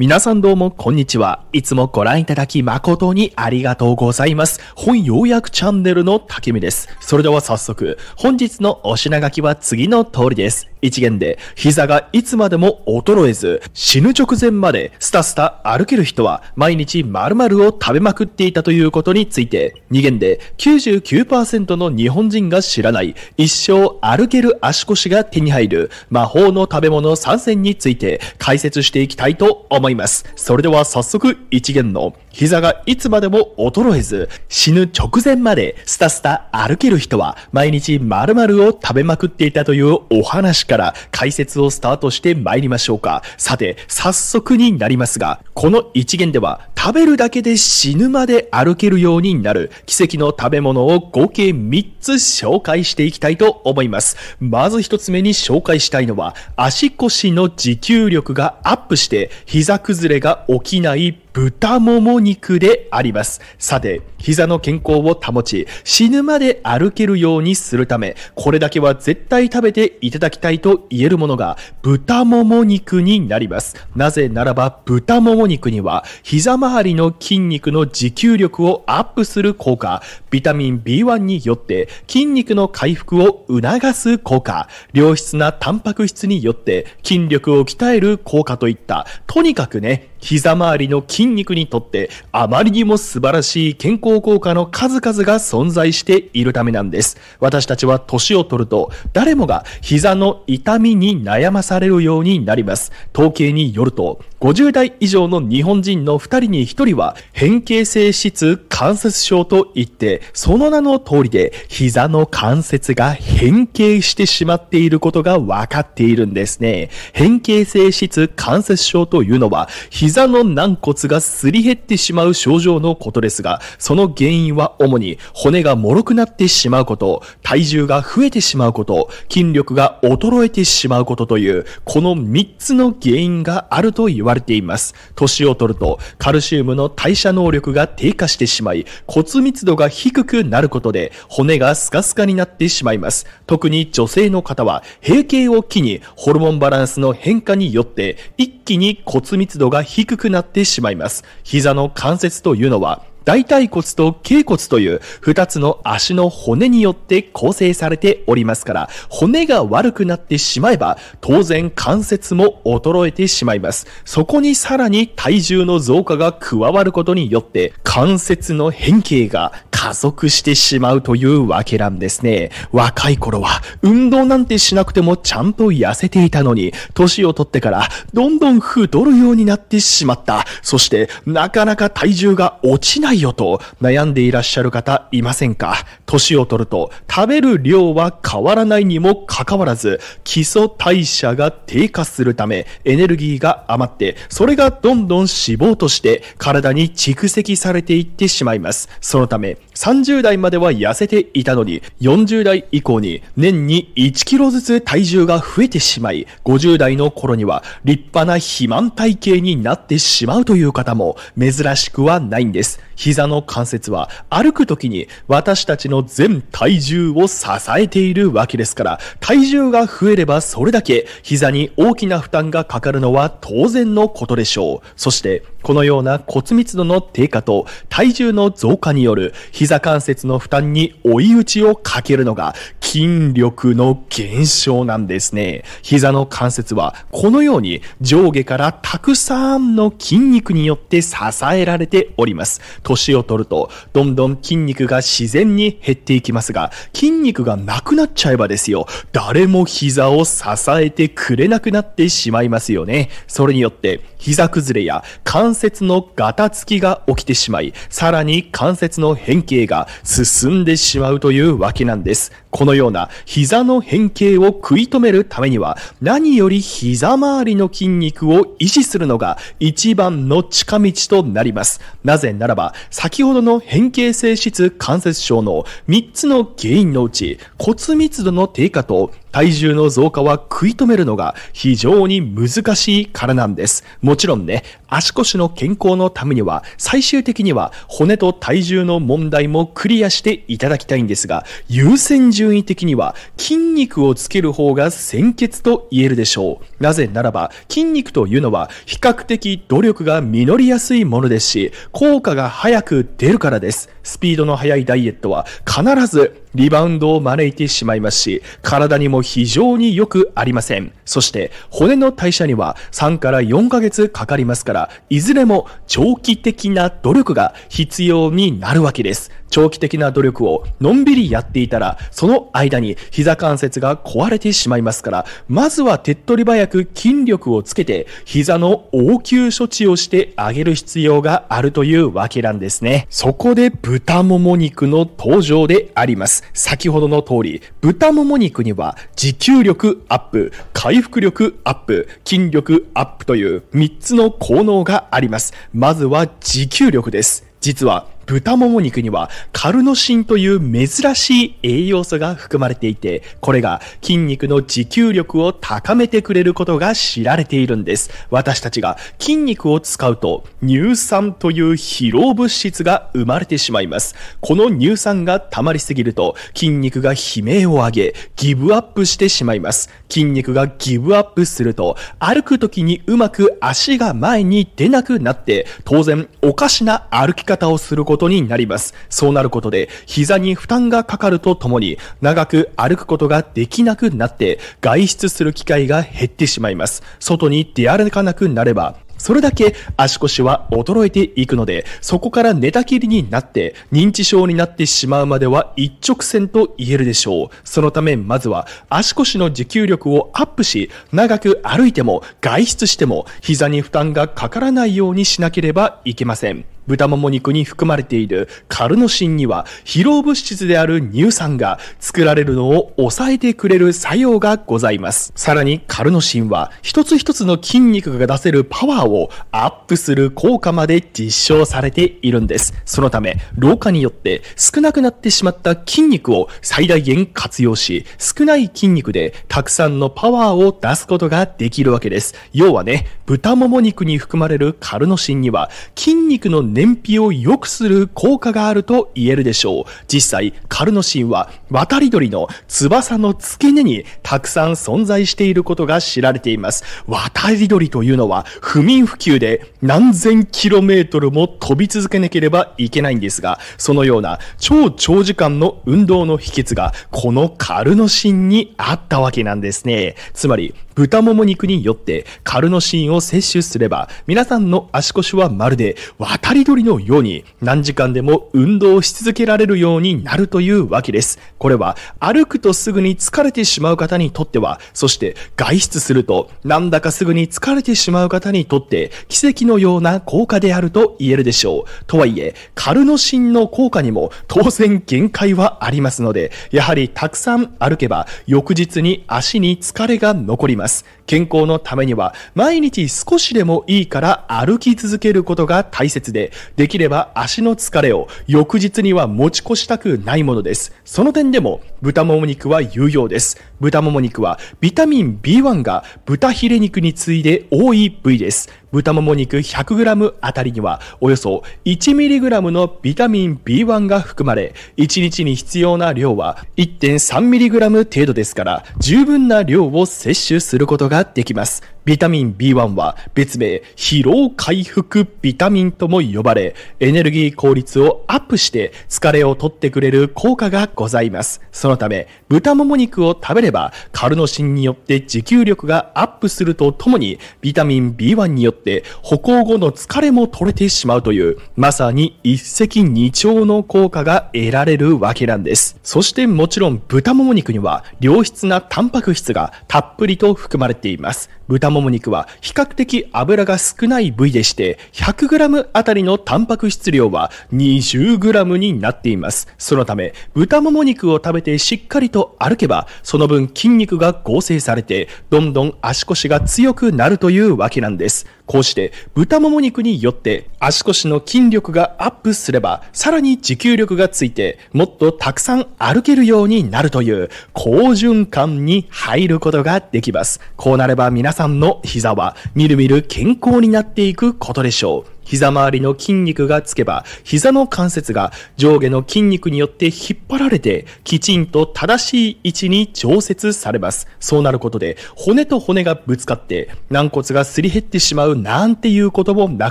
皆さんどうも、こんにちは。いつもご覧いただき誠にありがとうございます。本要約チャンネルの竹見です。それでは早速、本日のお品書きは次の通りです。一元で、膝がいつまでも衰えず、死ぬ直前までスタスタ歩ける人は、毎日〇〇を食べまくっていたということについて、二元で99%の日本人が知らない、一生歩ける足腰が手に入る、魔法の食べ物3選について解説していきたいと思います。います。それでは早速、一元の膝がいつまでも衰えず、死ぬ直前までスタスタ歩ける人は、毎日〇〇を食べまくっていたというお話から解説をスタートして参りましょうか。さて、早速になりますが、この一元では、食べるだけで死ぬまで歩けるようになる奇跡の食べ物を合計3つ紹介していきたいと思います。まず1つ目に紹介したいのは、足腰の持久力がアップして、膝崩れが起きない豚もも肉であります。さて、膝の健康を保ち、死ぬまで歩けるようにするため、これだけは絶対食べていただきたいと言えるものが、豚もも肉になります。なぜならば、豚もも肉には、膝周りの筋肉の持久力をアップする効果、ビタミン B1 によって筋肉の回復を促す効果、良質なタンパク質によって筋力を鍛える効果といった、とにかくね、膝周りの筋肉にとってあまりにも素晴らしい健康効果の数々が存在しているためなんです。私たちは年を取ると誰もが膝の痛みに悩まされるようになります。統計によると50代以上の日本人の2人に1人は変形性質関節症といって、その名の通りで膝の関節が変形してしまっていることが分かっているんですね。変形性質関節症というのは、膝の軟骨がすり減ってしまう症状のことですが、その原因は主に骨が脆くなってしまうこと、体重が増えてしまうこと、筋力が衰えてしまうことという、この3つの原因があると言われわれています。年を取るとカルシウムの代謝能力が低下してしまい、骨密度が低くなることで骨がスカスカになってしまいます。特に女性の方は閉経を機にホルモンバランスの変化によって一気に骨密度が低くなってしまいます。膝の関節というのは大腿骨と脛骨という2つの足の骨によって構成されておりますから、骨が悪くなってしまえば、当然関節も衰えてしまいます。そこにさらに体重の増加が加わることによって、関節の変形が加速してしまうというわけなんですね。若い頃は運動なんてしなくてもちゃんと痩せていたのに、年を取ってからどんどん太るようになってしまった。そして、なかなか体重が落ちないばいよと悩んでいらっしゃる方いませんか年を取ると食べる量は変わらないにもかかわらず基礎代謝が低下するためエネルギーが余ってそれがどんどん脂肪として体に蓄積されていってしまいます。そのため30代までは痩せていたのに40代以降に年に1キロずつ体重が増えてしまい50代の頃には立派な肥満体型になってしまうという方も珍しくはないんです。膝の関節は歩く時に私たちの全体重を支えているわけですから、体重が増えればそれだけ膝に大きな負担がかかるのは当然のことでしょう。そしてこのような骨密度の低下と体重の増加による膝関節の負担に追い打ちをかけるのが筋力の減少なんですね。膝の関節はこのように上下からたくさんの筋肉によって支えられております。年を取るとどんどん筋肉が自然に減っていきますが、筋肉がなくなっちゃえばですよ、誰も膝を支えてくれなくなってしまいますよね。それによって膝崩れや関関節のガタつきが起きてしまい、さらに関節の変形が進んでしまうというわけなんです。このような膝の変形を食い止めるためには何より膝周りの筋肉を維持するのが一番の近道となります。なぜならば先ほどの変形性質関節症の3つの原因のうち骨密度の低下と体重の増加は食い止めるのが非常に難しいからなんです。もちろんね、足腰の健康のためには最終的には骨と体重の問題もクリアしていただきたいんですが、優先順順位的には筋肉をつける方が先決と言えるでしょう。なぜならば筋肉というのは比較的努力が実りやすいものですし、効果が早く出るからです。スピードの速いダイエットは必ずリバウンドを招いてしまいますし、体にも非常に良くありません。そして、骨の代謝には3から4ヶ月かかりますから、いずれも長期的な努力が必要になるわけです。長期的な努力をのんびりやっていたら、その間に膝関節が壊れてしまいますから、まずは手っ取り早く筋力をつけて、膝の応急処置をしてあげる必要があるというわけなんですね。そこでぶ豚もも肉の登場であります。先ほどの通り、豚もも肉には持久力アップ、回復力アップ、筋力アップという3つの効能があります。まずは持久力です。実は豚もも肉にはカルノシンという珍しい栄養素が含まれていて、これが筋肉の持久力を高めてくれることが知られているんです。私たちが筋肉を使うと乳酸という疲労物質が生まれてしまいます。この乳酸が溜まりすぎると筋肉が悲鳴を上げ、ギブアップしてしまいます。筋肉がギブアップすると歩く時にうまく足が前に出なくなって、当然おかしな歩き方をすることになります。そうなることで、膝に負担がかかるとともに、長く歩くことができなくなって、外出する機会が減ってしまいます。外に出歩かなくなれば、それだけ足腰は衰えていくので、そこから寝たきりになって、認知症になってしまうまでは一直線と言えるでしょう。そのため、まずは足腰の持久力をアップし、長く歩いても、外出しても、膝に負担がかからないようにしなければいけません。豚もも肉に含まれているカルノシンには疲労物質である乳酸が作られるのを抑えてくれる作用がございます。さらにカルノシンは一つ一つの筋肉が出せるパワーをアップする効果まで実証されているんです。そのため、老化によって少なくなってしまった筋肉を最大限活用し、少ない筋肉でたくさんのパワーを出すことができるわけです。要はね、豚もも肉に含まれるカルノシンには筋肉の燃費を良くする効果があると言えるでしょう。実際、カルノシンは渡り鳥の翼の付け根にたくさん存在していることが知られています。渡り鳥というのは不眠不休で何千キロメートルも飛び続けなければいけないんですが、そのような超長時間の運動の秘訣がこのカルノシンにあったわけなんですね。つまり、豚もも肉によってカルノシンを摂取すれば、皆さんの足腰はまるで渡り鳥のように何時間でも運動し続けられるようになるというわけです。これは歩くとすぐに疲れてしまう方にとっては、そして外出するとなんだかすぐに疲れてしまう方にとって奇跡のような効果であると言えるでしょう。とはいえ、カルノシンの効果にも当然限界はありますので、やはりたくさん歩けば翌日に足に疲れが残ります。ます健康のためには毎日少しでもいいから歩き続けることが大切でできれば足の疲れを翌日には持ち越したくないものですその点でも豚もも肉は有用です豚もも肉はビタミン B1 が豚ヒレ肉に次いで多い部位です豚もも肉 100g あたりにはおよそ 1mg のビタミン B1 が含まれ、1日に必要な量は 1.3mg 程度ですから、十分な量を摂取することができます。ビタミン B1 は別名疲労回復ビタミンとも呼ばれ、エネルギー効率をアップして疲れを取ってくれる効果がございます。そのため、豚もも肉を食べれば、カルノシンによって持久力がアップするとともに、ビタミン B1 によって歩行後の疲れも取れてしまうという、まさに一石二鳥の効果が得られるわけなんです。そしてもちろん豚もも肉には良質なタンパク質がたっぷりと含まれています。豚豚もも肉は比較的油が少ない部位でして、100g あたりのタンパク質量は 20g になっています。そのため、豚もも肉を食べてしっかりと歩けば、その分筋肉が合成されて、どんどん足腰が強くなるというわけなんです。こうして豚もも肉によって足腰の筋力がアップすれば、さらに持久力がついて、もっとたくさん歩けるようになるという好循環に入ることができます。こうなれば皆さんの膝はみるみる健康になっていくことでしょう。膝周りの筋肉がつけば、膝の関節が上下の筋肉によって引っ張られて、きちんと正しい位置に調節されます。そうなることで、骨と骨がぶつかって、軟骨がすり減ってしまうなんていうこともな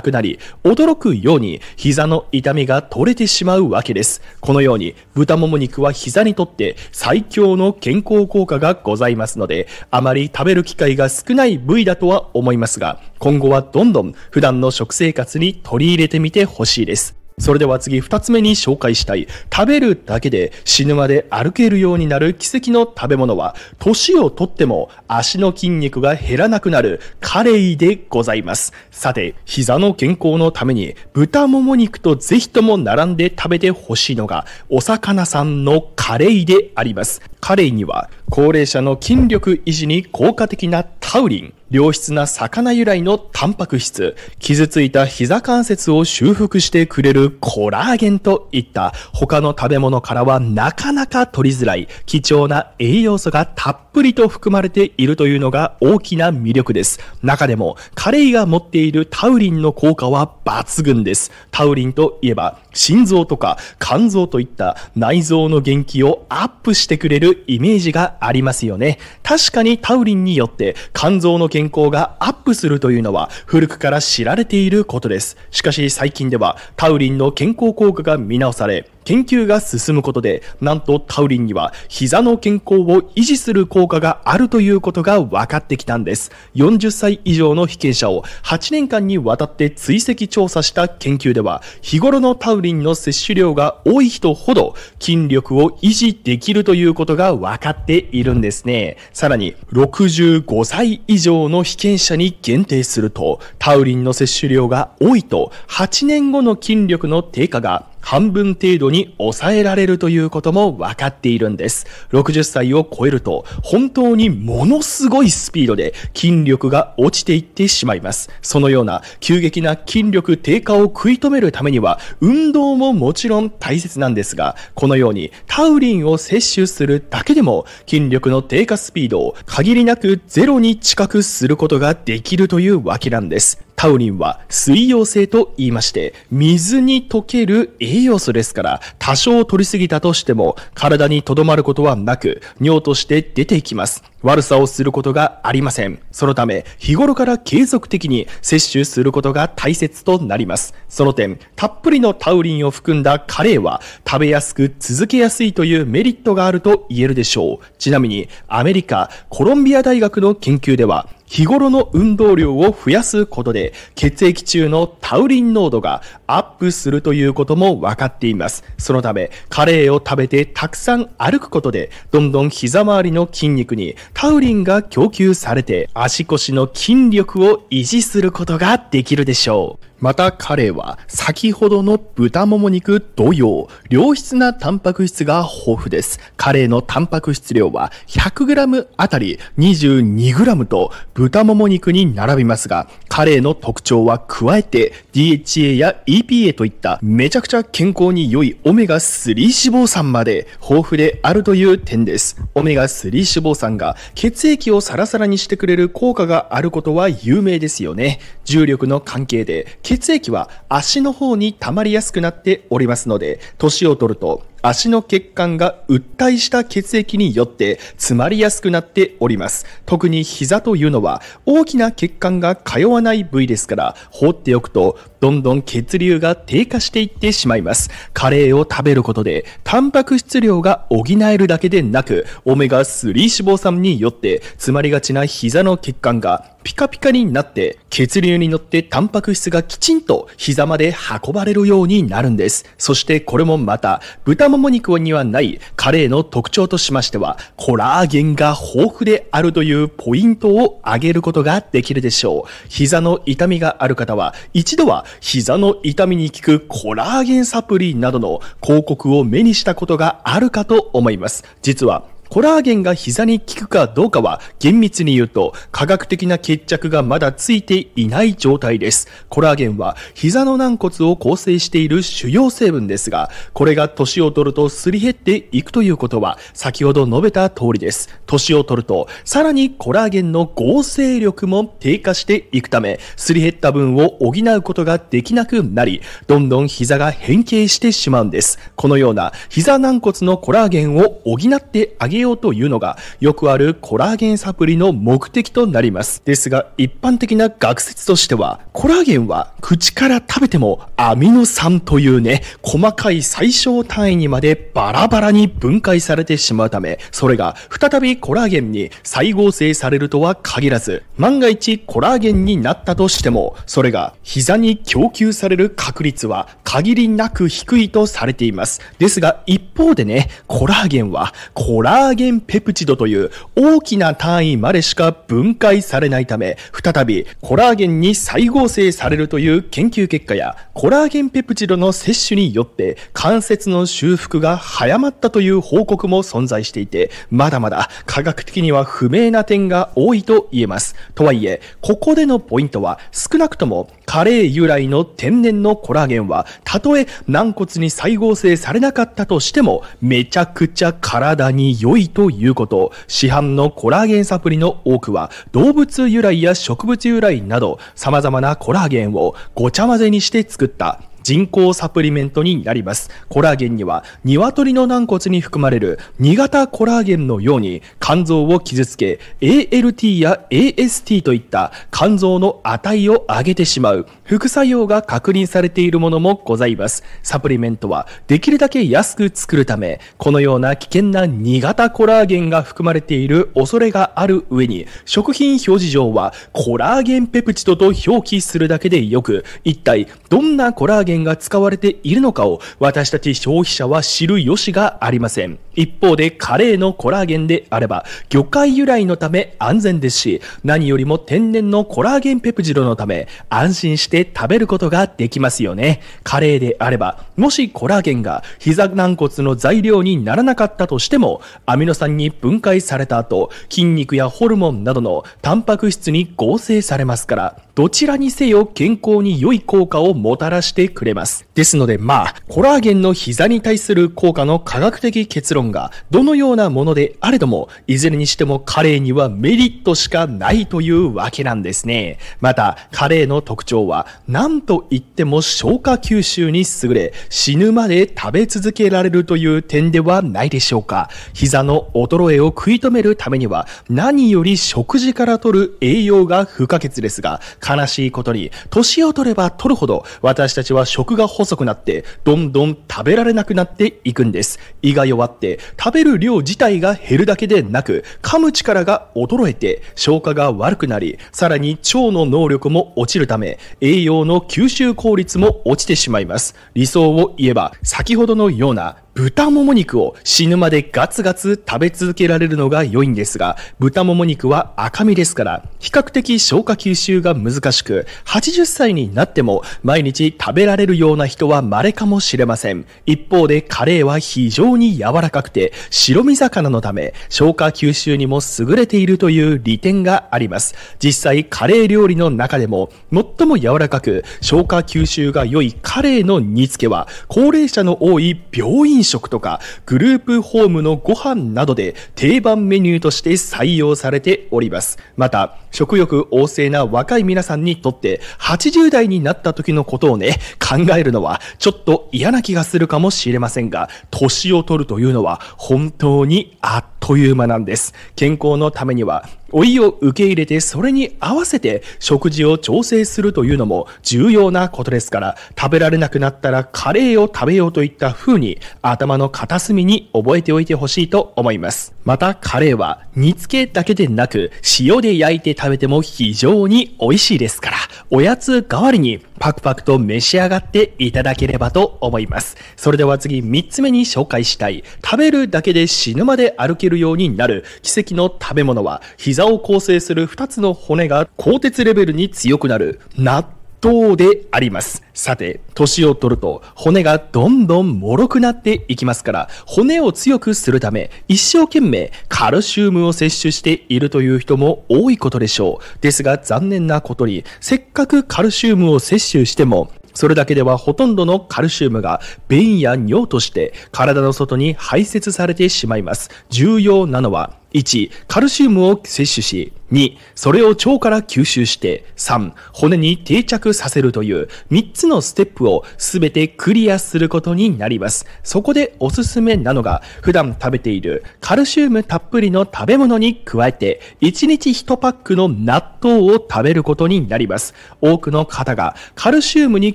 くなり、驚くように膝の痛みが取れてしまうわけです。このように、豚もも肉は膝にとって最強の健康効果がございますので、あまり食べる機会が少ない部位だとは思いますが、今後はどんどん普段の食生活にに取り入れてみてほしいです。それでは次2つ目に紹介したい。食べるだけで死ぬまで歩けるようになる奇跡の食べ物は、年をとっても足の筋肉が減らなくなるカレイでございます。さて、膝の健康のために豚もも肉とぜひとも並んで食べてほしいのが、お魚さんのカレイであります。カレイには高齢者の筋力維持に効果的なタウリン、良質な魚由来のタンパク質、傷ついた膝関節を修復してくれるコラーゲンといった他の食べ物からはなかなか取りづらい貴重な栄養素がたっぷりと含まれているというのが大きな魅力です。中でもカレイが持っているタウリンの効果は抜群です。タウリンといえば心臓とか肝臓といった内臓の元気をアップしてくれるイメージがありますよね。確かにタウリンによって肝臓の健健康がアップするというのは古くから知られていることです。しかし最近ではタウリンの健康効果が見直され、研究が進むことで、なんとタウリンには膝の健康を維持する効果があるということが分かってきたんです。40歳以上の被験者を8年間にわたって追跡調査した研究では、日頃のタウリンの摂取量が多い人ほど筋力を維持できるということが分かっているんですね。さらに、65歳以上の被験者に限定すると、タウリンの摂取量が多いと、8年後の筋力の低下が半分程度に抑えられるということも分かっているんです。60歳を超えると本当にものすごいスピードで筋力が落ちていってしまいます。そのような急激な筋力低下を食い止めるためには運動ももちろん大切なんですが、このようにタウリンを摂取するだけでも筋力の低下スピードを限りなくゼロに近くすることができるというわけなんです。タウリンは水溶性と言いまして、水に溶ける栄養素ですから、多少取りすぎたとしても、体に留まることはなく、尿として出ていきます。悪さをすることがありません。そのため、日頃から継続的に摂取することが大切となります。その点、たっぷりのタウリンを含んだカレーは食べやすく続けやすいというメリットがあると言えるでしょう。ちなみに、アメリカ、コロンビア大学の研究では、日頃の運動量を増やすことで血液中のタウリン濃度がアップするということも分かっています。そのためカレーを食べてたくさん歩くことでどんどん膝周りの筋肉にタウリンが供給されて足腰の筋力を維持することができるでしょう。また彼は先ほどの豚もも肉同様、良質なタンパク質が豊富です。カレーのタンパク質量は 100g あたり 22g と豚もも肉に並びますが、カレーの特徴は加えて DHA や EPA といっためちゃくちゃ健康に良いオメガ3脂肪酸まで豊富であるという点です。オメガ3脂肪酸が血液をサラサラにしてくれる効果があることは有名ですよね。重力の関係で血液は足の方に溜まりやすくなっておりますので、年を取ると足の血管が訴えした血液によって詰まりやすくなっております。特に膝というのは大きな血管が通わない部位ですから、放っておくとどんどん血流が低下していってしまいます。カレーを食べることで、タンパク質量が補えるだけでなく、オメガ3脂肪酸によって、詰まりがちな膝の血管がピカピカになって、血流に乗ってタンパク質がきちんと膝まで運ばれるようになるんです。そしてこれもまた、豚もも肉にはないカレーの特徴としましては、コラーゲンが豊富であるというポイントを挙げることができるでしょう。膝の痛みがある方は、一度は膝の痛みに効くコラーゲンサプリなどの広告を目にしたことがあるかと思います。実はコラーゲンが膝に効くかどうかは厳密に言うと科学的な決着がまだついていない状態です。コラーゲンは膝の軟骨を構成している主要成分ですが、これが年を取るとすり減っていくということは先ほど述べた通りです。年を取るとさらにコラーゲンの合成力も低下していくため、すり減った分を補うことができなくなり、どんどん膝が変形してしまうんです。このような膝軟骨のコラーゲンを補ってあげようというのが、よくあるコラーゲンサプリの目的となります。ですが、一般的な学説としては、コラーゲンは口から食べてもアミノ酸というね、細かい最小単位にまでバラバラに分解されてしまうため、それが再びコラーゲンに再合成されるとは限らず、万が一コラーゲンになったとしても、それが膝に供給される確率は限りなく低いとされています。ですが、一方でね、コラーゲンはコラーーゲンペプチドという大きな単位までしか分解されないため、再びコラーゲンに再合成されるという研究結果や、コラーゲンペプチドの摂取によって関節の修復が早まったという報告も存在していて、まだまだ科学的には不明な点が多いと言えます。とはいえ、ここでのポイントは少なくともカレー由来の天然のコラーゲンは、たとえ軟骨に再合成されなかったとしても、めちゃくちゃ体に良いいということ。市販のコラーゲンサプリの多くは動物由来や植物由来など様々なコラーゲンをごちゃ混ぜにして作った人工サプリメントになります。コラーゲンには、鶏の軟骨に含まれる2型コラーゲンのように、肝臓を傷つけ、ALT や AST といった肝臓の値を上げてしまう副作用が確認されているものもございます。サプリメントは、できるだけ安く作るため、このような危険な2型コラーゲンが含まれている恐れがある上に、食品表示上は、コラーゲンペプチドと表記するだけでよく、一体どんなコラーゲン源が使われているのかを私たち消費者は知る由がありません。一方でカレーのコラーゲンであれば魚介由来のため安全ですし何よりも天然のコラーゲンペプジドのため安心して食べることができますよね。カレーであればもしコラーゲンが膝軟骨の材料にならなかったとしてもアミノ酸に分解された後筋肉やホルモンなどのタンパク質に合成されますからどちらにせよ健康に良い効果をもたらしてくれます。ですのでまあ、コラーゲンの膝に対する効果の科学的結論がどのようなものであれども、いずれにしてもカレーにはメリットしかないというわけなんですね。また、カレーの特徴は何と言っても消化吸収に優れ、死ぬまで食べ続けられるという点ではないでしょうか。膝の衰えを食い止めるためには何より食事からとる栄養が不可欠ですが、悲しいことに、年を取れば取るほど、私たちは食が細くなって、どんどん食べられなくなっていくんです。胃が弱って、食べる量自体が減るだけでなく、噛む力が衰えて、消化が悪くなり、さらに腸の能力も落ちるため、栄養の吸収効率も落ちてしまいます。理想を言えば、先ほどのような豚もも肉を死ぬまでガツガツ食べ続けられるのが良いんですが、豚もも肉は赤身ですから、比較的消化吸収が難しく、80歳になっても毎日食べられるような人は稀かもしれません。一方でカレーは非常に柔らかくて、白身魚のため消化吸収にも優れているという利点があります。実際カレー料理の中でも、最も柔らかく消化吸収が良いカレーの煮付けは、高齢者の多い病院飲食とかグループホームのご飯などで定番メニューとして採用されております。また、食欲旺盛な若い皆さんにとって80代になった時のことをね、考えるのはちょっと嫌な気がするかもしれませんが、年を取るというのは本当にあっという間なんです。健康のためには老いを受け入れてそれに合わせて食事を調整するというのも重要なことですから食べられなくなったらカレーを食べようといった風に頭の片隅に覚えておいてほしいと思います。またカレーは煮付けだけでなく、塩で焼いて食べても非常に美味しいですから、おやつ代わりにパクパクと召し上がっていただければと思います。それでは次3つ目に紹介したい。食べるだけで死ぬまで歩けるようになる奇跡の食べ物は、膝を構成する2つの骨が鋼鉄レベルに強くなる納豆等であります。さて、年を取ると骨がどんどん脆くなっていきますから、骨を強くするため、一生懸命カルシウムを摂取しているという人も多いことでしょう。ですが残念なことに、せっかくカルシウムを摂取しても、それだけではほとんどのカルシウムが便や尿として体の外に排泄されてしまいます。重要なのは、1、カルシウムを摂取し、2、それを腸から吸収して、3、骨に定着させるという3つのステップを全てクリアすることになります。そこでおすすめなのが、普段食べているカルシウムたっぷりの食べ物に加えて、1日1パックの納豆を食べることになります。多くの方がカルシウムに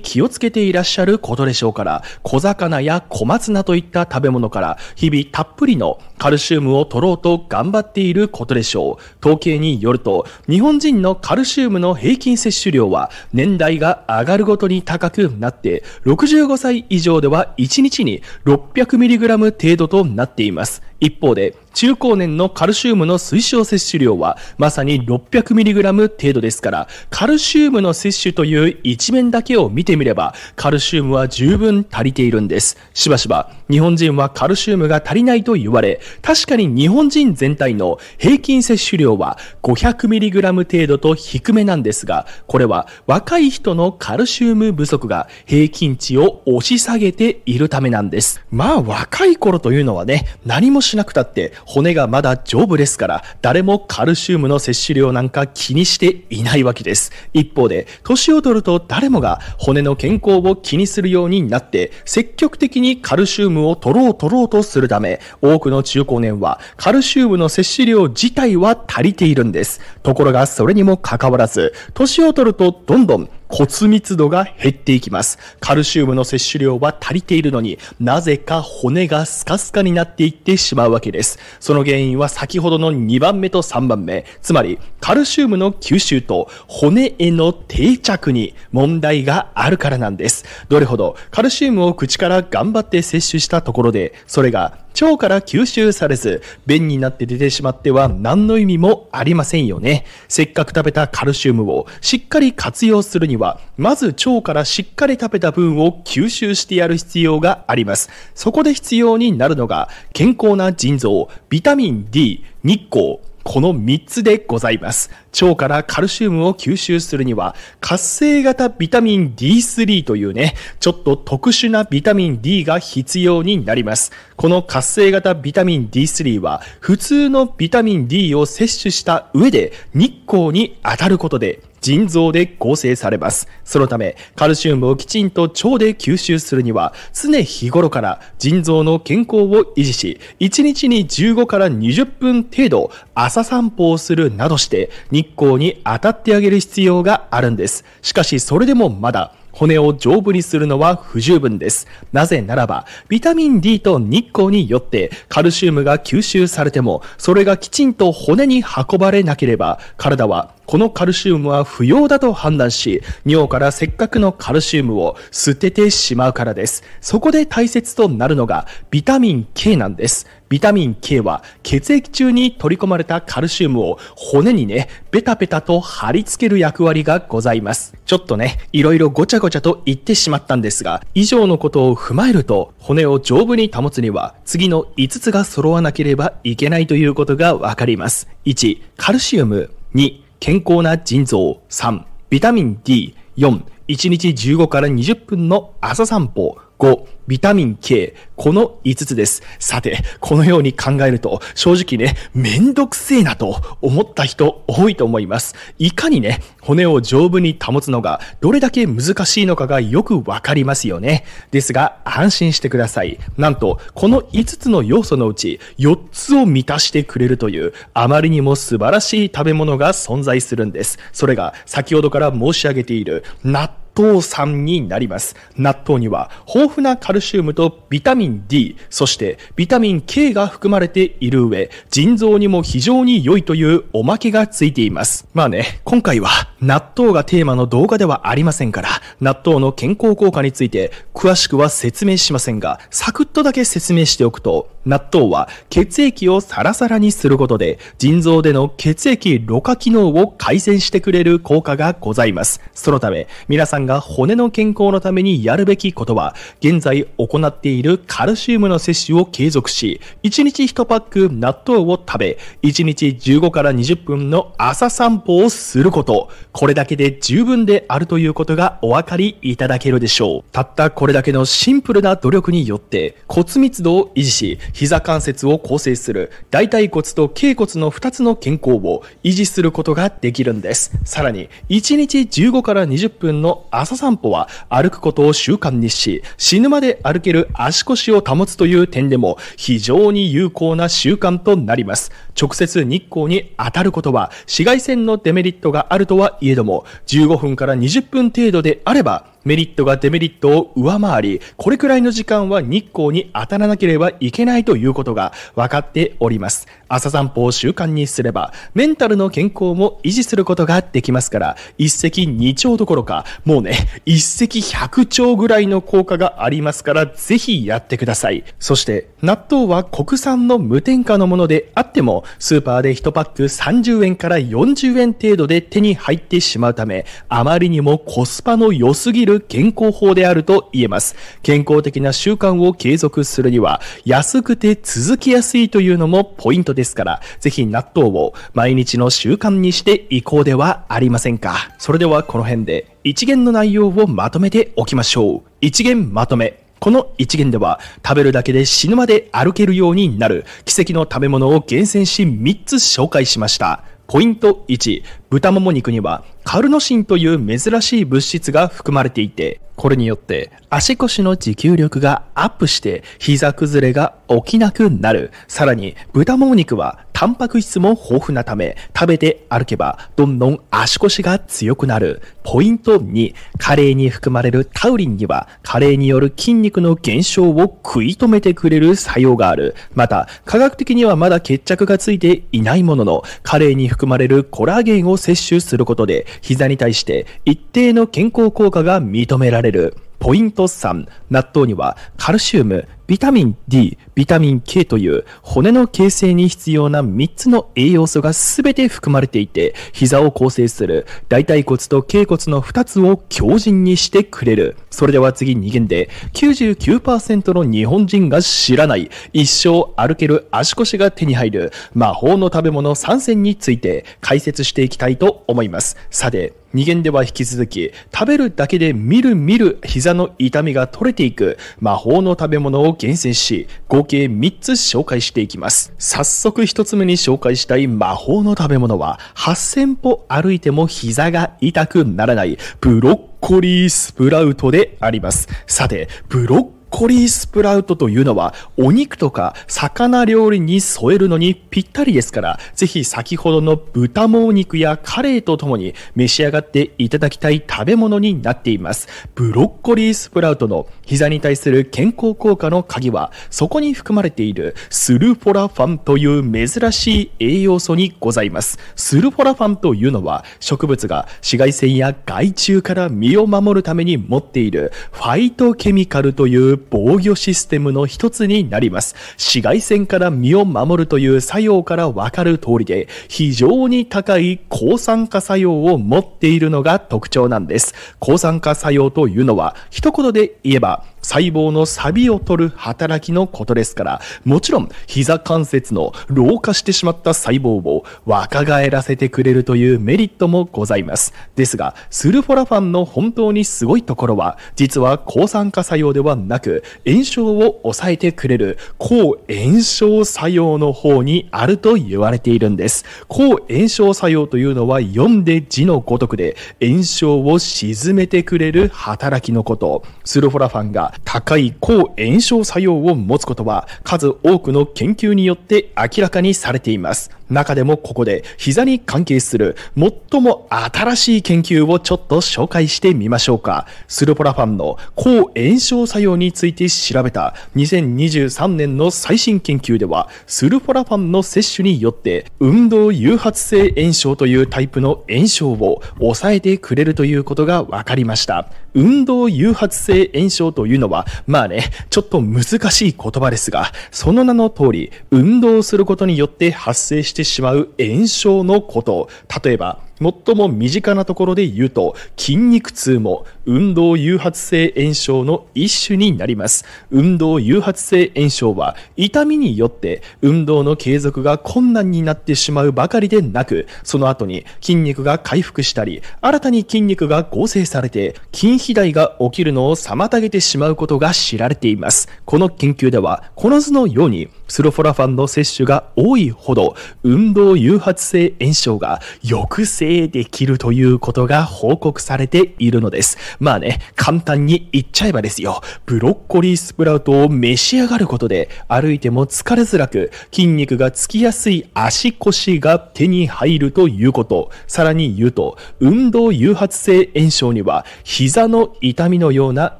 気をつけていらっしゃることでしょうから、小魚や小松菜といった食べ物から日々たっぷりのカルシウムを取ろうと頑張っていることでしょう。統計によると、日本人のカルシウムの平均摂取量は年代が上がるごとに高くなって、65歳以上では1日に 600mg 程度となっています。一方で、中高年のカルシウムの推奨摂取量はまさに 600mg 程度ですから、カルシウムの摂取という一面だけを見てみれば、カルシウムは十分足りているんです。しばしば、日本人はカルシウムが足りないと言われ、確かに日本人全体の平均摂取量は 500mg 程度と低めなんですが、これは若い人のカルシウム不足が平均値を押し下げているためなんです。まあ若い頃というのはね、何もしなくたって骨がまだ丈夫ですから誰もカルシウムの摂取量なんか気にしていないわけです一方で年を取ると誰もが骨の健康を気にするようになって積極的にカルシウムを取ろう取ろうとするため多くの中高年はカルシウムの摂取量自体は足りているんですところがそれにもかかわらず年を取るとどんどん骨密度が減っていきます。カルシウムの摂取量は足りているのになぜか骨がスカスカになっていってしまうわけです。その原因は先ほどの2番目と3番目、つまりカルシウムの吸収と骨への定着に問題があるからなんです。どれほどカルシウムを口から頑張って摂取したところで、それが腸から吸収されず、便になって出てしまっては何の意味もありませんよね。せっかく食べたカルシウムをしっかり活用するには、まず腸からしっかり食べた分を吸収してやる必要があります。そこで必要になるのが、健康な腎臓、ビタミン D、日光、この3つでございます。腸からカルシウムを吸収するには、活性型ビタミン D3 というね、ちょっと特殊なビタミン D が必要になります。この活性型ビタミン D3 は、普通のビタミン D を摂取した上で、日光に当たることで、腎臓で合成されます。そのため、カルシウムをきちんと腸で吸収するには、常日頃から腎臓の健康を維持し、1日に15から20分程度朝散歩をするなどして、日光に当たってあげる必要があるんです。しかし、それでもまだ、骨を丈夫にするのは不十分です。なぜならば、ビタミン D と日光によってカルシウムが吸収されても、それがきちんと骨に運ばれなければ、体はこのカルシウムは不要だと判断し、尿からせっかくのカルシウムを捨ててしまうからです。そこで大切となるのがビタミン K なんです。ビタミン K は血液中に取り込まれたカルシウムを骨にね、ベタベタと貼り付ける役割がございます。ちょっとね、いろいろごちゃごちゃと言ってしまったんですが、以上のことを踏まえると、骨を丈夫に保つには、次の5つが揃わなければいけないということがわかります。1、カルシウム。2、健康な腎臓。3、ビタミン D。4、1日15から20分の朝散歩。5、ビタミン K、この5つです。さて、このように考えると、正直ね、めんどくせえなと思った人多いと思います。いかにね、骨を丈夫に保つのがどれだけ難しいのかがよくわかりますよね。ですが、安心してください。なんと、この5つの要素のうち、4つを満たしてくれるという、あまりにも素晴らしい食べ物が存在するんです。それが、先ほどから申し上げている、納豆豆酸になります。納豆には豊富なカルシウムとビタミン D、そしてビタミン K が含まれている上、腎臓にも非常に良いというおまけがついています。まあね、今回は納豆がテーマの動画ではありませんから、納豆の健康効果について詳しくは説明しませんが、サクッとだけ説明しておくと、納豆は血液をサラサラにすることで、腎臓での血液ろ過機能を改善してくれる効果がございます。そのため、皆さんが骨の健康のためにやるべきことは、現在行っているカルシウムの摂取を継続し、1日1パック納豆を食べ、1日15から20分の朝散歩をすること。これだけで十分であるということがお分かりいただけるでしょう。たったこれだけのシンプルな努力によって、骨密度を維持し、膝関節を構成する大腿骨と脛骨の2つの健康を維持することができるんです。さらに、1日15から20分の朝散歩は歩くことを習慣にし、死ぬまで歩ける足腰を保つという点でも非常に有効な習慣となります。直接日光に当たることは紫外線のデメリットがあるとはいえども、15分から20分程度であれば、メリットがデメリットを上回り、これくらいの時間は日光に当たらなければいけないということが分かっております。朝散歩を習慣にすれば、メンタルの健康も維持することができますから、一石二鳥どころか、もうね、一石百鳥ぐらいの効果がありますから、ぜひやってください。そして、納豆は国産の無添加のものであっても、スーパーで1パック30円から40円程度で手に入ってしまうため、あまりにもコスパの良すぎる健康法であると言えます。健康的な習慣を継続するには、安くて続きやすいというのもポイントですから、ぜひ納豆を毎日の習慣にしていこうではありませんか。それではこの辺で、一元の内容をまとめておきましょう。一元まとめ。この一元では食べるだけで死ぬまで歩けるようになる奇跡の食べ物を厳選し3つ紹介しました。ポイント1、豚もも肉にはカルノシンという珍しい物質が含まれていて、これによって足腰の持久力がアップして膝崩れが起きなくなる。さらに豚もも肉はタンパク質も豊富なため、食べて歩けばどんどん足腰が強くなる。ポイント2、カレーに含まれるタウリンには、加齢による筋肉の減少を食い止めてくれる作用がある。また、科学的にはまだ決着がついていないものの、カレーに含まれるコラーゲンを摂取することで、膝に対して一定の健康効果が認められる。ポイント3、納豆にはカルシウム、ビタミン D、ビタミン K という骨の形成に必要な3つの栄養素が全て含まれていて、膝を構成する大腿骨と脛骨の2つを強靭にしてくれる。それでは次2限で99%の日本人が知らない一生歩ける足腰が手に入る魔法の食べ物3選について解説していきたいと思います。さて、2限では引き続き、食べるだけでみるみる膝の痛みが取れていく魔法の食べ物を厳選し、合計3つ紹介していきます。早速1つ目に紹介したい魔法の食べ物は、8000歩歩いても膝が痛くならないブロッコリースプラウトであります。さて、ブロッコリースプラウトというのはお肉とか魚料理に添えるのにぴったりですから、ぜひ先ほどの豚もお肉やカレーとともに召し上がっていただきたい食べ物になっています。ブロッコリースプラウトの膝に対する健康効果の鍵は、そこに含まれているスルフォラファンという珍しい栄養素にございます。スルフォラファンというのは植物が紫外線や害虫から身を守るために持っているファイトケミカルという防御システムの一つになります。紫外線から身を守るという作用からわかる通りで、非常に高い抗酸化作用を持っているのが特徴なんです。抗酸化作用というのは、一言で言えば、細胞の錆を取る働きのことですから、もちろん膝関節の老化してしまった細胞を若返らせてくれるというメリットもございます。ですが、スルフォラファンの本当にすごいところは、実は抗酸化作用ではなく、く炎症を抑えてくれる抗炎症作用の方にあると言われているんです。抗炎症作用というのは読んで字のごとくで炎症を沈めてくれる働きのこと。スルフォラファンが高い抗炎症作用を持つことは数多くの研究によって明らかにされています。中でもここで膝に関係する最も新しい研究をちょっと紹介してみましょうか。スルポラファンの抗炎症作用について調べた2023年の最新研究では、スルフォラファンの摂取によって、運動誘発性炎症というタイプの炎症を抑えてくれるということが分かりました。運動誘発性炎症というのは、まあね、ちょっと難しい言葉ですが、その名の通り、運動することによって発生してしまう炎症のこと。例えば、最も身近なところで言うと筋肉痛も運動誘発性炎症の一種になります運動誘発性炎症は痛みによって運動の継続が困難になってしまうばかりでなくその後に筋肉が回復したり新たに筋肉が合成されて筋被害が起きるのを妨げてしまうことが知られています。この研究では、この図のように、スロフォラファンの摂取が多いほど、運動誘発性炎症が抑制できるということが報告されているのです。まあね、簡単に言っちゃえばですよ。ブロッコリースプラウトを召し上がることで、歩いても疲れづらく、筋肉がつきやすい足腰が手に入るということ。さらに言うと、運動誘発性炎症には、膝のの痛みのような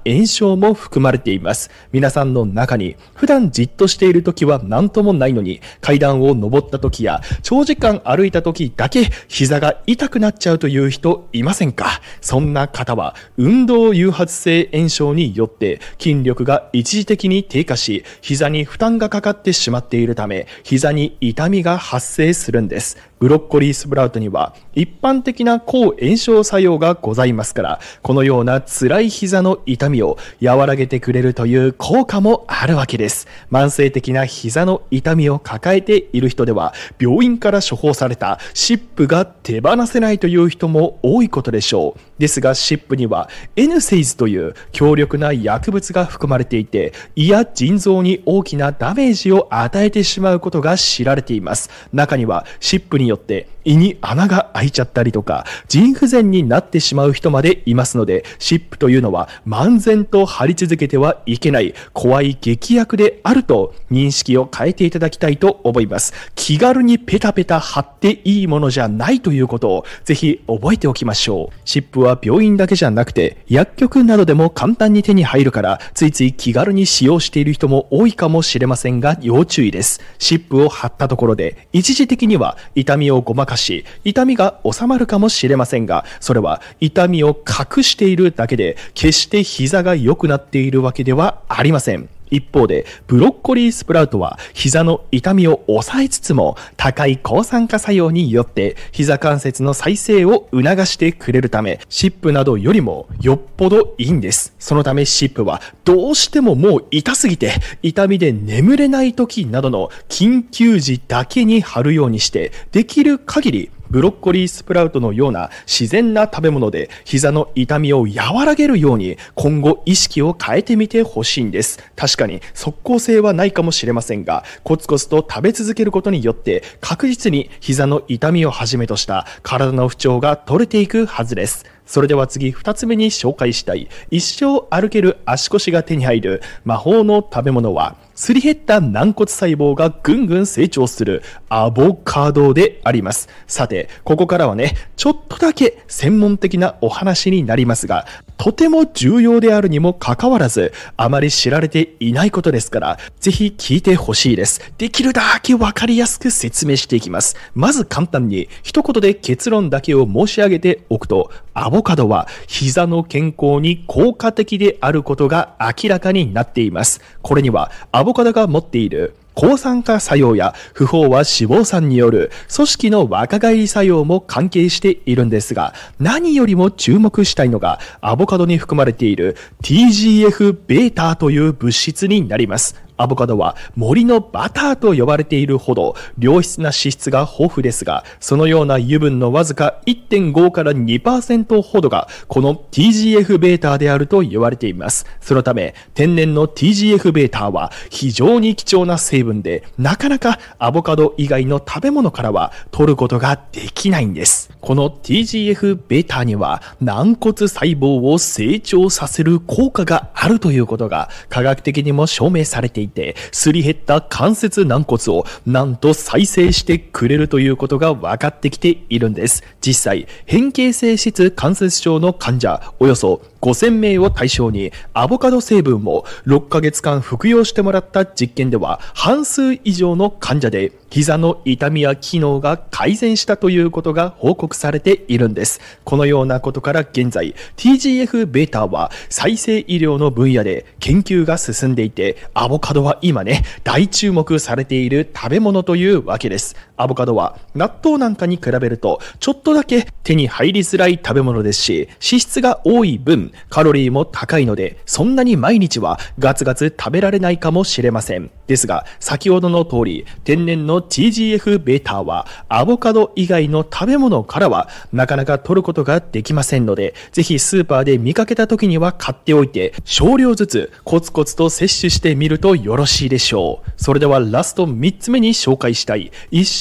炎症も含まれています。皆さんの中に、普段じっとしている時は何ともないのに、階段を登った時や、長時間歩いた時だけ膝が痛くなっちゃうという人いませんかそんな方は、運動誘発性炎症によって筋力が一時的に低下し、膝に負担がかかってしまっているため、膝に痛みが発生するんです。ブロッコリースプラウトには一般的な抗炎症作用がございますから、このような辛い膝の痛みを和らげてくれるという効果もあるわけです。慢性的な膝の痛みを抱えている人では、病院から処方された湿布が手放せないという人も多いことでしょう。ですが、湿布には N セイズという強力な薬物が含まれていて、胃や腎臓に大きなダメージを与えてしまうことが知られています。中には、ップにによって胃に穴が開いちゃったりとか、腎不全になってしまう人までいますので、湿布というのは漫然と張り続けてはいけない、怖い劇薬であると認識を変えていただきたいと思います。気軽にペタペタ貼っていいものじゃないということを、ぜひ覚えておきましょう。湿布は病院だけじゃなくて、薬局などでも簡単に手に入るから、ついつい気軽に使用している人も多いかもしれませんが、要注意です。湿布を貼ったところで、一時的には痛痛みをごまかし、痛みが治まるかもしれませんが、それは痛みを隠しているだけで、決して膝が良くなっているわけではありません。一方で、ブロッコリースプラウトは膝の痛みを抑えつつも、高い抗酸化作用によって膝関節の再生を促してくれるため、シップなどよりもよっぽどいいんです。そのためシップはどうしてももう痛すぎて、痛みで眠れない時などの緊急時だけに貼るようにして、できる限りブロッコリースプラウトのような自然な食べ物で膝の痛みを和らげるように今後意識を変えてみてほしいんです。確かに即効性はないかもしれませんが、コツコツと食べ続けることによって確実に膝の痛みをはじめとした体の不調が取れていくはずです。それでは次2つ目に紹介したい一生歩ける足腰が手に入る魔法の食べ物はすり減った軟骨細胞がぐんぐん成長するアボカドであります。さて、ここからはね、ちょっとだけ専門的なお話になりますが、とても重要であるにもかかわらず、あまり知られていないことですから、ぜひ聞いてほしいです。できるだけわかりやすく説明していきます。まず簡単に、一言で結論だけを申し上げておくと、アボカドは膝の健康に効果的であることが明らかになっています。これには、アボカドが持っている抗酸化作用や不飽和脂肪酸による組織の若返り作用も関係しているんですが、何よりも注目したいのがアボカドに含まれている TGF-β という物質になります。アボカドは森のバターと呼ばれているほど良質な脂質が豊富ですが、そのような油分のわずか1.5から2%ほどがこの TGF-β であると言われています。そのため、天然の TGF-β は非常に貴重な成分で、なかなかアボカド以外の食べ物からは取ることができないんです。この TGF-β には軟骨細胞を成長させる効果があるということが科学的にも証明されています。いて、すり減った関節軟骨をなんと再生してくれるということが分かってきているんです。実際、変形性質関節症の患者、およそ5000名を対象にアボカド成分を6ヶ月間服用してもらった実験では半数以上の患者で膝の痛みや機能が改善したということが報告されているんです。このようなことから現在 TGF-β は再生医療の分野で研究が進んでいてアボカドは今ね大注目されている食べ物というわけです。アボカドは納豆なんかに比べるとちょっとだけ手に入りづらい食べ物ですし脂質が多い分カロリーも高いのでそんなに毎日はガツガツ食べられないかもしれませんですが先ほどの通り天然の TGFβ はアボカド以外の食べ物からはなかなか取ることができませんのでぜひスーパーで見かけた時には買っておいて少量ずつコツコツと摂取してみるとよろしいでしょうそれではラスト3つ目に紹介したい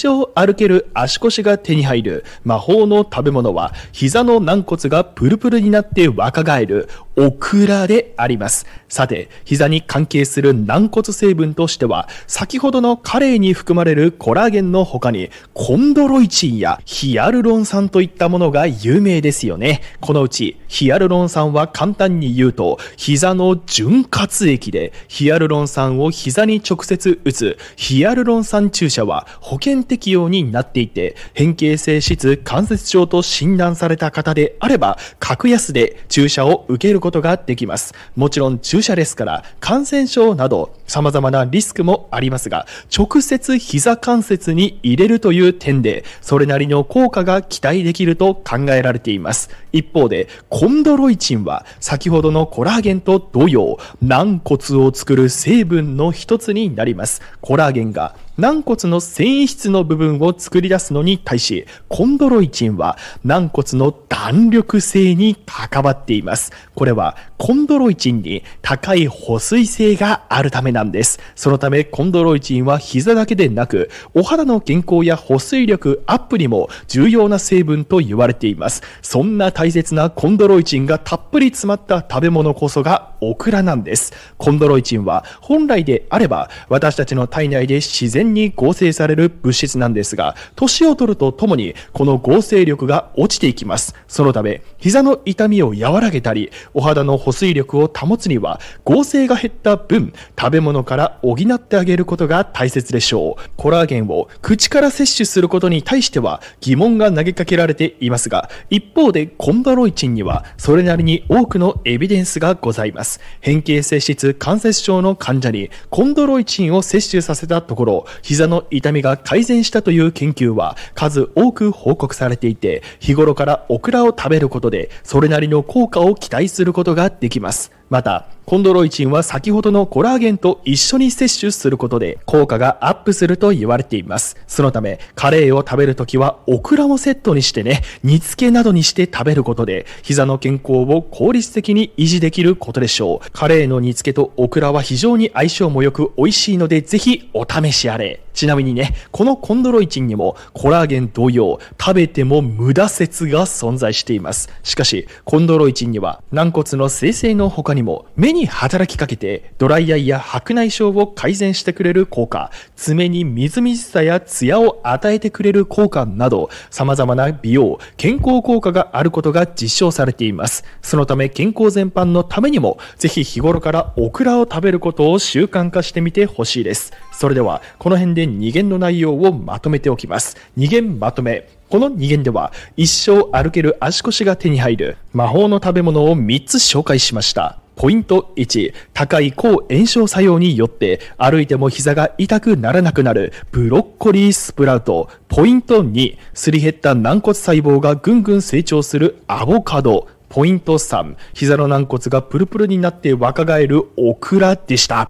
を歩ける足腰が手に入る。魔法の食べ物は、膝の軟骨がプルプルになって若返る。オクラであります。さて、膝に関係する軟骨成分としては、先ほどのカレイに含まれるコラーゲンの他に、コンドロイチンやヒアルロン酸といったものが有名ですよね。このうち、ヒアルロン酸は簡単に言うと、膝の潤滑液で、ヒアルロン酸を膝に直接打つ、ヒアルロン酸注射は保険適用になっていて、変形性質関節症と診断された方であれば、格安で注射を受けることができます。もちろん注射ですから、感染症など様々なリスクもありますが、直接膝関節に入れるという点で、それなりの効果が期待できると考えられています。一方で、コンドロイチンは先ほどのコラーゲンと同様、軟骨を作る成分の一つになります。コラーゲンが軟骨の繊維質の部分を作り出すのに対し、コンドロイチンは軟骨の弾力性に関わっています。これはコンドロイチンに高い保水性があるためなんです。そのためコンドロイチンは膝だけでなく、お肌の健康や保水力アップにも重要な成分と言われています。そんな大切なコンドロイチンがたっぷり詰まった食べ物こそがオクラなんです。コンドロイチンは本来であれば私たちの体内で自然然に合成される物質なんですが、年を取るとともにこの合成力が落ちていきます。そのため、膝の痛みを和らげたり、お肌の保水力を保つには、合成が減った分、食べ物から補ってあげることが大切でしょう。コラーゲンを口から摂取することに対しては疑問が投げかけられていますが、一方でコンバロイチンにはそれなりに多くのエビデンスがございます。変形性質関節症の患者にコンドロイチンを摂取させたところ、膝の痛みが改善したという研究は数多く報告されていて、日頃からオクラを食べることで、それなりの効果を期待することができます。また、コンドロイチンは先ほどのコラーゲンと一緒に摂取することで効果がアップすると言われています。そのため、カレーを食べるときはオクラもセットにしてね、煮付けなどにして食べることで、膝の健康を効率的に維持できることでしょう。カレーの煮付けとオクラは非常に相性も良く美味しいので、ぜひお試しあれ。ちなみにね、このコンドロイチンにもコラーゲン同様、食べても無駄説が存在しています。しかし、コンドロイチンには軟骨の生成の他にも、目に働きかけて、ドライアイや白内障を改善してくれる効果、爪にみずみずしさやツヤを与えてくれる効果など、様々な美容、健康効果があることが実証されています。そのため、健康全般のためにも、ぜひ日頃からオクラを食べることを習慣化してみてほしいです。それでは、この辺で2限の内容をまとめておきます。2限まとめ。この2限では、一生歩ける足腰が手に入る魔法の食べ物を3つ紹介しました。ポイント1、高い抗炎症作用によって歩いても膝が痛くならなくなるブロッコリースプラウト。ポイント2、すり減った軟骨細胞がぐんぐん成長するアボカド。ポイント3、膝の軟骨がプルプルになって若返るオクラでした。